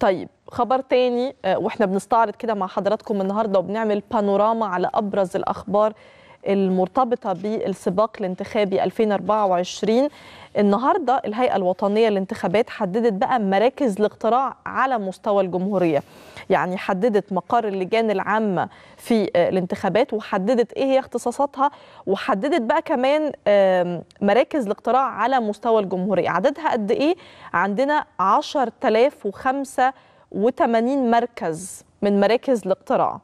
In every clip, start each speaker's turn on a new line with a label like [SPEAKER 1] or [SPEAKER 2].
[SPEAKER 1] طيب خبر تاني آه، واحنا بنستعرض كده مع حضراتكم النهارده وبنعمل بانوراما على ابرز الاخبار المرتبطة بالسباق الانتخابي 2024 النهاردة الهيئة الوطنية للانتخابات حددت بقى مراكز الاقتراع على مستوى الجمهورية يعني حددت مقر اللجان العامة في آه، الانتخابات وحددت ايه هي اختصاصاتها وحددت بقى كمان مراكز الاقتراع على مستوى الجمهورية عددها قد ايه عندنا 10085 مركز من مراكز الاقتراع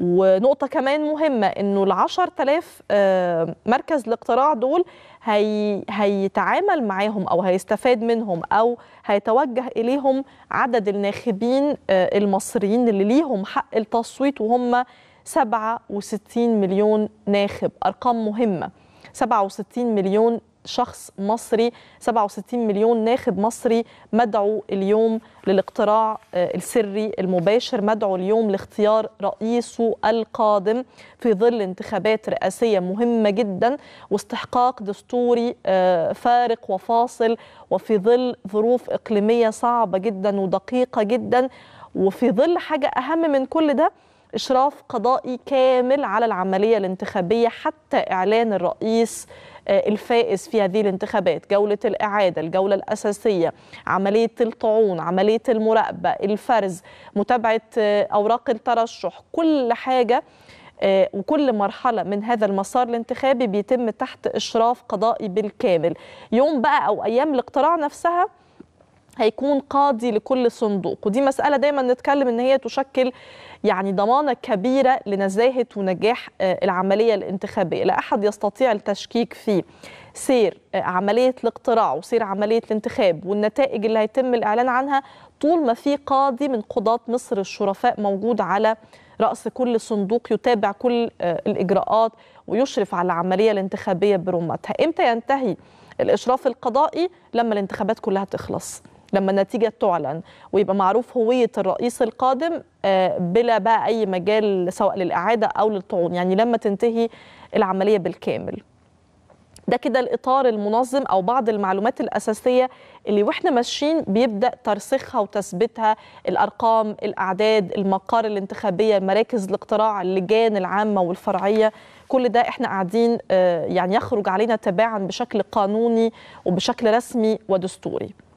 [SPEAKER 1] ونقطة كمان مهمة إنه ال 10000 آه، مركز الاقتراع دول هي هيتعامل معاهم أو هيستفاد منهم أو هيتوجه إليهم عدد الناخبين آه، المصريين اللي ليهم حق التصويت وهم 67 مليون ناخب أرقام مهمة 67 مليون شخص مصري 67 مليون ناخب مصري مدعو اليوم للاقتراع آه، السري المباشر مدعو اليوم لاختيار رئيسه القادم في ظل انتخابات رئاسية مهمة جدا واستحقاق دستوري آه، فارق وفاصل وفي ظل ظروف إقليمية صعبة جدا ودقيقة جدا وفي ظل حاجة أهم من كل ده إشراف قضائي كامل على العملية الانتخابية حتى إعلان الرئيس آه، الفائز في هذه الانتخابات جولة الإعادة الجولة الأساسية عملية الطعون عملية المراقبة الفرز متابعة آه، أوراق الترشح كل حاجة آه، وكل مرحلة من هذا المسار الانتخابي بيتم تحت إشراف قضائي بالكامل يوم بقى أو أيام الاقتراع نفسها هيكون قاضي لكل صندوق ودي مسألة دايما نتكلم إن هي تشكل يعني ضمانة كبيرة لنزاهة ونجاح آه، العملية الانتخابية لا أحد يستطيع التشكيك فيه سير آه، عملية الاقتراع وسير عملية الانتخاب والنتائج اللي هيتم الإعلان عنها طول ما في قاضي من قضاة مصر الشرفاء موجود على رأس كل صندوق يتابع كل آه، الإجراءات ويشرف على العملية الانتخابية برمتها إمتى ينتهي الإشراف القضائي لما الانتخابات كلها تخلص لما النتيجة تعلن ويبقى معروف هوية الرئيس القادم آه، بلا بقى أي مجال سواء للإعادة أو للطعون يعني لما تنتهي العملية بالكامل ده كده الاطار المنظم او بعض المعلومات الاساسيه اللي واحنا ماشيين بيبدا ترسيخها وتثبيتها الارقام الاعداد المقار الانتخابيه مراكز الاقتراع اللجان العامه والفرعيه كل ده احنا قاعدين آه، يعني يخرج علينا تباعا بشكل قانوني وبشكل رسمي ودستوري